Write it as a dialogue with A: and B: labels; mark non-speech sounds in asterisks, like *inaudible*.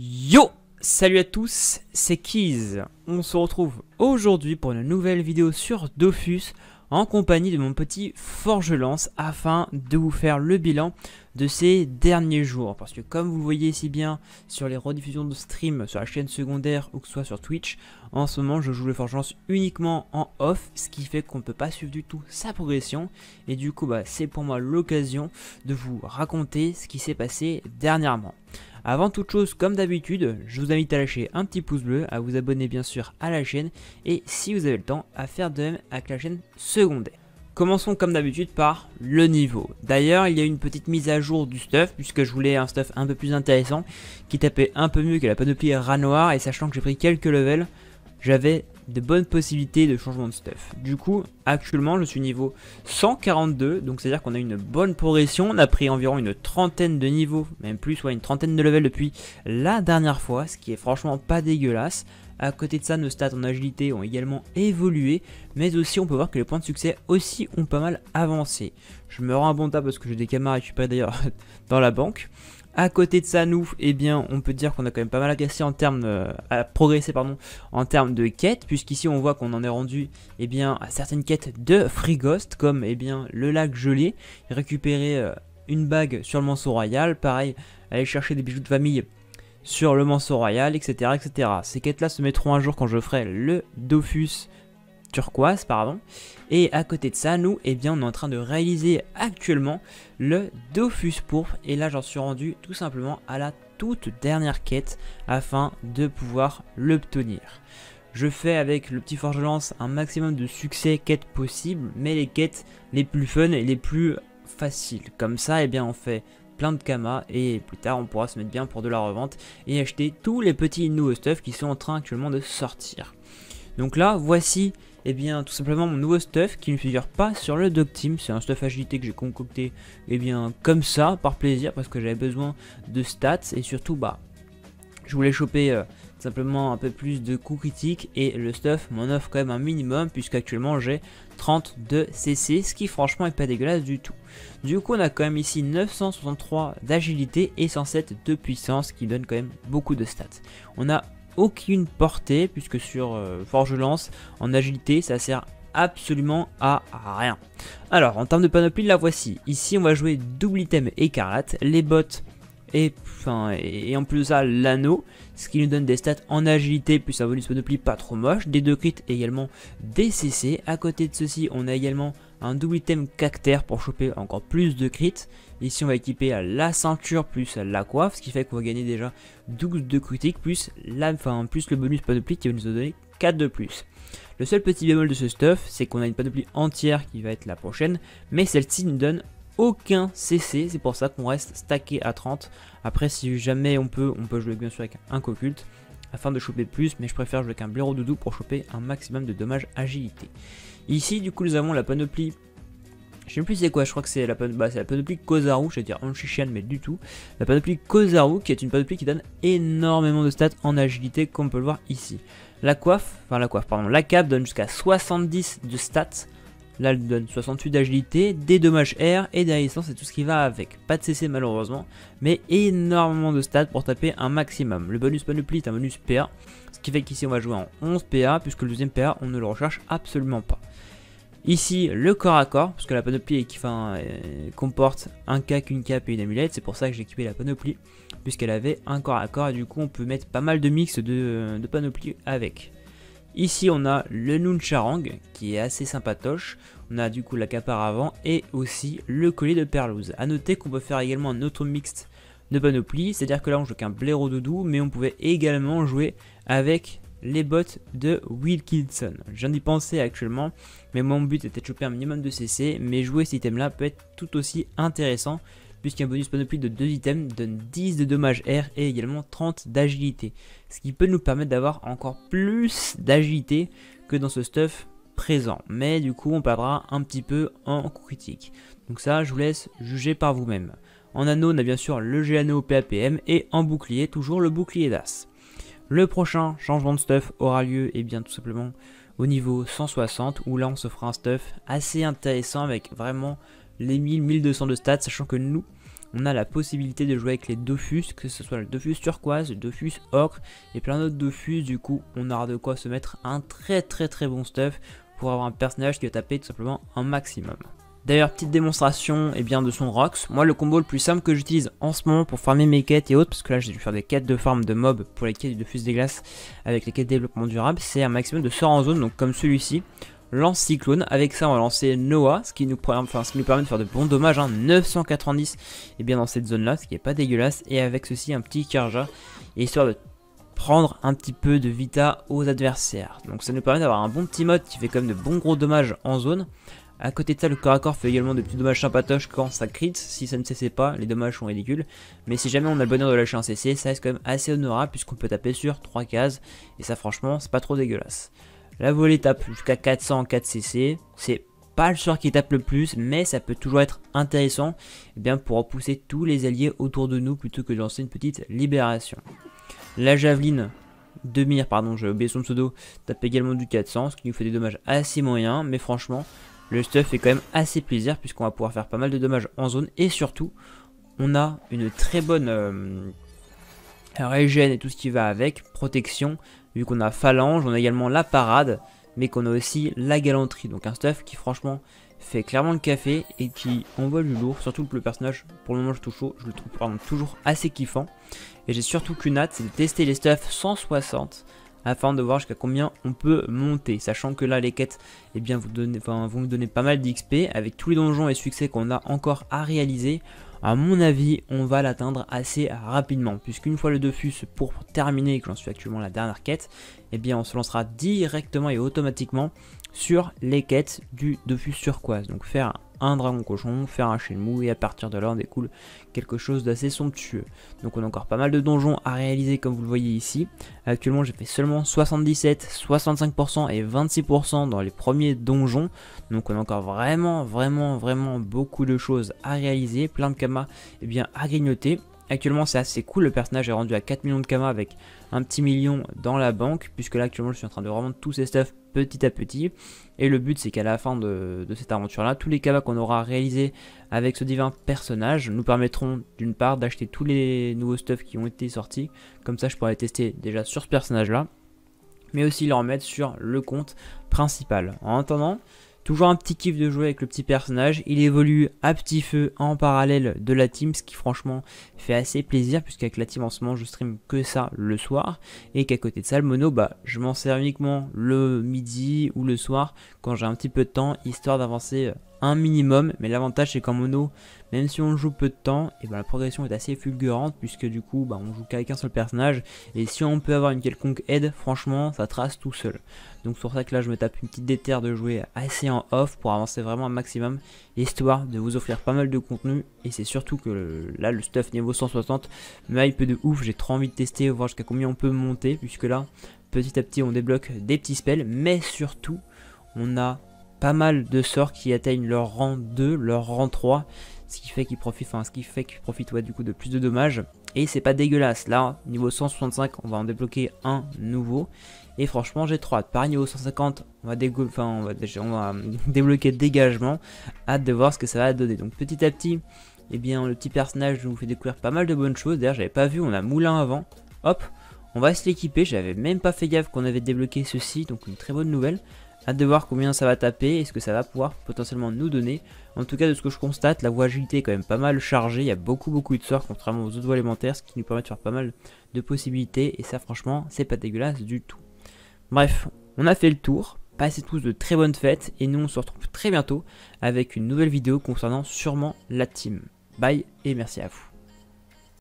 A: Yo Salut à tous, c'est Keys. On se retrouve aujourd'hui pour une nouvelle vidéo sur Dofus en compagnie de mon petit Lance afin de vous faire le bilan de ces derniers jours. Parce que comme vous voyez si bien sur les rediffusions de stream sur la chaîne secondaire ou que ce soit sur Twitch, en ce moment je joue le Forgelance uniquement en off, ce qui fait qu'on ne peut pas suivre du tout sa progression. Et du coup bah, c'est pour moi l'occasion de vous raconter ce qui s'est passé dernièrement. Avant toute chose, comme d'habitude, je vous invite à lâcher un petit pouce bleu, à vous abonner bien sûr à la chaîne et si vous avez le temps, à faire de même avec la chaîne secondaire. Commençons comme d'habitude par le niveau. D'ailleurs, il y a une petite mise à jour du stuff, puisque je voulais un stuff un peu plus intéressant, qui tapait un peu mieux que la panoplie rat noir, et sachant que j'ai pris quelques levels, j'avais de bonnes possibilités de changement de stuff. Du coup, actuellement, je suis niveau 142, donc c'est-à-dire qu'on a une bonne progression. On a pris environ une trentaine de niveaux, même plus, soit une trentaine de levels depuis la dernière fois, ce qui est franchement pas dégueulasse. À côté de ça, nos stats en agilité ont également évolué, mais aussi on peut voir que les points de succès aussi ont pas mal avancé. Je me rends à bon tas parce que j'ai des camarades récupérés d'ailleurs *laughs* dans la banque. À côté de ça, nous, eh bien, on peut dire qu'on a quand même pas mal progressé en termes, à progresser en termes de quêtes, puisqu'ici on voit qu'on en est rendu, eh bien, à certaines quêtes de Free Ghost, comme eh bien le lac gelé, récupérer euh, une bague sur le manceau royal, pareil, aller chercher des bijoux de famille sur le manceau royal, etc., etc. Ces quêtes-là se mettront à jour quand je ferai le Dofus turquoise, pardon. Et à côté de ça, nous, eh bien, on est en train de réaliser actuellement le Dofus pourpre. Et là, j'en suis rendu tout simplement à la toute dernière quête afin de pouvoir l'obtenir. Je fais avec le petit forge lance un maximum de succès quêtes possible, mais les quêtes les plus fun et les plus faciles. Comme ça, eh bien, on fait plein de kama et plus tard on pourra se mettre bien pour de la revente et acheter tous les petits nouveaux stuff qui sont en train actuellement de sortir. Donc là, voici et eh bien tout simplement mon nouveau stuff qui ne figure pas sur le doc team. C'est un stuff agilité que j'ai concocté et eh bien comme ça par plaisir parce que j'avais besoin de stats et surtout bah je voulais choper euh, simplement un peu plus de coups critiques et le stuff m'en offre quand même un minimum puisqu'actuellement j'ai 32 CC ce qui franchement est pas dégueulasse du tout. Du coup on a quand même ici 963 d'agilité et 107 de puissance qui donne quand même beaucoup de stats. On a aucune portée, puisque sur euh, Forge Lance, en agilité, ça sert absolument à rien. Alors, en termes de panoplie, la voici. Ici, on va jouer double item écarlate, les bottes et, et, en plus de ça l'anneau, ce qui nous donne des stats en agilité plus un bonus panoplie pas trop moche, des deux crits également des CC. À côté de ceci, on a également un double item cactère pour choper encore plus de crit. Ici on va équiper la ceinture plus la coiffe, ce qui fait qu'on va gagner déjà 12 de critique plus, la, plus le bonus panoplie qui va nous donner 4 de plus. Le seul petit bémol de ce stuff, c'est qu'on a une panoplie entière qui va être la prochaine, mais celle-ci ne donne aucun CC, c'est pour ça qu'on reste stacké à 30. Après si jamais on peut, on peut jouer bien sûr avec un coculte, afin de choper plus, mais je préfère jouer qu'un blaireau doudou pour choper un maximum de dommages agilité. Ici, du coup, nous avons la panoplie je sais plus c'est quoi, je crois que c'est la, bah, la, panoplie Kozaru, je vais dire Anshishan mais du tout. La panoplie Kozaru qui est une panoplie qui donne énormément de stats en agilité comme on peut le voir ici. La coiffe, enfin la coiffe, pardon, la cape donne jusqu'à 70 de stats Là, elle donne 68 d'agilité, des dommages air et des sens et tout ce qui va avec. Pas de CC malheureusement, mais énormément de stats pour taper un maximum. Le bonus panoplie est un bonus PA, ce qui fait qu'ici on va jouer en 11 PA, puisque le deuxième PA, on ne le recherche absolument pas. Ici, le corps à corps, puisque la panoplie euh, comporte un cac, une cape et une amulette, c'est pour ça que j'ai équipé la panoplie, puisqu'elle avait un corps à corps, et du coup on peut mettre pas mal de mix de euh, panoplie avec. Ici on a le Nuncharang qui est assez sympatoche, on a du coup la avant et aussi le collier de perlouse. A noter qu'on peut faire également un autre mixte de panoplie, c'est-à-dire que là on joue qu'un blaireau doudou mais on pouvait également jouer avec les bottes de Wilkinson. J'en ai pensé actuellement, mais mon but était de choper un minimum de CC, mais jouer cet item là peut être tout aussi intéressant puisqu'un bonus panoplie de 2 items donne 10 de dommage air et également 30 d'agilité, ce qui peut nous permettre d'avoir encore plus d'agilité que dans ce stuff présent, mais du coup on perdra un petit peu en critique. Donc ça je vous laisse juger par vous-même. En anneau on a bien sûr le anneau PAPM et en bouclier toujours le bouclier d'as. Le prochain changement de stuff aura lieu et eh bien tout simplement au niveau 160 où là on se fera un stuff assez intéressant avec vraiment les 1000-1200 de stats, sachant que nous, on a la possibilité de jouer avec les Dofus, que ce soit le Dofus turquoise, le Dofus ocre et plein d'autres Dofus. Du coup, on aura de quoi se mettre un très très très bon stuff pour avoir un personnage qui va taper tout simplement un maximum. D'ailleurs, petite démonstration et eh bien, de son Rox. Moi, le combo le plus simple que j'utilise en ce moment pour farmer mes quêtes et autres, parce que là j'ai dû faire des quêtes de farm de mobs pour les quêtes de Dofus des glaces avec les quêtes de développement durable, c'est un maximum de sort en zone, donc comme celui-ci lance Cyclone. Avec ça, on va lancer Noah, ce qui nous, enfin, permet de faire de bons dommages. 990 hein. et eh bien dans cette zone-là, ce qui est pas dégueulasse. Et avec ceci, un petit Karja, histoire de prendre un petit peu de vita aux adversaires. Donc ça nous permet d'avoir un bon petit mode qui fait quand même de bons gros dommages en zone. À côté de ça, le corps à corps fait également des petits dommages sympatoches quand ça crit. Si ça ne cessait pas, les dommages sont ridicules. Mais si jamais on a le bonheur de lâcher un CC, ça reste quand même assez honorable puisqu'on peut taper sur 3 cases. Et ça, franchement, c'est pas trop dégueulasse. La volée tape jusqu'à 400 4cc. C'est pas le sort qui tape le plus, mais ça peut toujours être intéressant eh bien, pour repousser tous les alliés autour de nous plutôt que de lancer une petite libération. La javeline de mire, pardon, j'ai oublié son pseudo, tape également du 400, ce qui nous fait des dommages assez moyens, mais franchement, le stuff est quand même assez plaisir puisqu'on va pouvoir faire pas mal de dommages en zone et surtout, on a une très bonne euh, régène et tout ce qui va avec, protection, vu qu'on a phalange, on a également la parade, mais qu'on a aussi la galanterie. Donc un stuff qui franchement fait clairement le café et qui envoie du lourd, surtout le personnage, pour le moment je chaud, je le trouve toujours assez kiffant. Et j'ai surtout qu'une hâte, c'est de tester les stuffs 160 afin de voir jusqu'à combien on peut monter, sachant que là les quêtes eh bien, vous donnez, vont nous donner pas mal d'XP, avec tous les donjons et succès qu'on a encore à réaliser, à mon avis, on va l'atteindre assez rapidement, puisqu'une fois le Defus, pour terminer que j'en suis actuellement la dernière quête, eh bien on se lancera directement et automatiquement sur les quêtes du Defus turquoise. Donc faire un dragon cochon, faire un mou et à partir de là on découle quelque chose d'assez somptueux. Donc on a encore pas mal de donjons à réaliser comme vous le voyez ici. Actuellement j'ai fait seulement 77, 65% et 26% dans les premiers donjons. Donc on a encore vraiment vraiment vraiment beaucoup de choses à réaliser, plein de kamas et eh bien, à grignoter. Actuellement c'est assez cool, le personnage est rendu à 4 millions de kamas avec un petit million dans la banque, puisque là actuellement je suis en train de revendre tous ces stuff petit à petit. Et le but c'est qu'à la fin de, cette aventure là, tous les kamas qu'on aura réalisés avec ce divin personnage nous permettront d'une part d'acheter tous les nouveaux stuffs qui ont été sortis, comme ça je pourrais les tester déjà sur ce personnage là, mais aussi les remettre sur le compte principal. En attendant, Toujours un petit kiff de jouer avec le petit personnage. Il évolue à petit feu en parallèle de la team, ce qui franchement fait assez plaisir, puisqu'avec la team en ce moment, je stream que ça le soir. Et qu'à côté de ça, le mono, bah, je m'en sers uniquement le midi ou le soir, quand j'ai un petit peu de temps, histoire d'avancer euh, un minimum. Mais l'avantage c'est qu'en mono, même si on joue peu de temps, et eh ben, la progression est assez fulgurante puisque du coup ben, on joue qu'avec un seul personnage. Et si on peut avoir une quelconque aide, franchement ça trace tout seul. Donc c'est pour ça que là je me tape une petite déterre de jouer assez en off pour avancer vraiment un maximum, histoire de vous offrir pas mal de contenu. Et c'est surtout que là le stuff niveau 160 me hype de ouf, j'ai trop envie de tester, voir jusqu'à combien on peut monter puisque là petit à petit on débloque des petits spells mais surtout on a pas mal de sorts qui atteignent leur rang 2, leur rang 3, ce qui fait qu'ils profitent, enfin, ce qui fait qu'ils profitent ouais, du coup de plus de dommages. Et c'est pas dégueulasse, là, niveau 165, on va en débloquer un nouveau, et franchement j'ai trop hâte. Pareil niveau 150, on va, enfin, on, va *laughs* débloquer dégagement, hâte de voir ce que ça va donner. Donc petit à petit, et eh bien le petit personnage nous fait découvrir pas mal de bonnes choses, d'ailleurs j'avais pas vu, on a Moulin avant, hop, on va se l'équiper, j'avais même pas fait gaffe qu'on avait débloqué ceci, donc une très bonne nouvelle. Hâte de voir combien ça va taper et ce que ça va pouvoir potentiellement nous donner. En tout cas, de ce que je constate, la voie agilité est quand même pas mal chargée. Il y a beaucoup beaucoup de sorts, contrairement aux autres voies élémentaires, ce qui nous permet de faire pas mal de possibilités. Et ça, franchement, c'est pas dégueulasse du tout. Bref, on a fait le tour. Passez tous de très bonnes fêtes. Et nous, on se retrouve très bientôt avec une nouvelle vidéo concernant sûrement la team. Bye et merci à vous.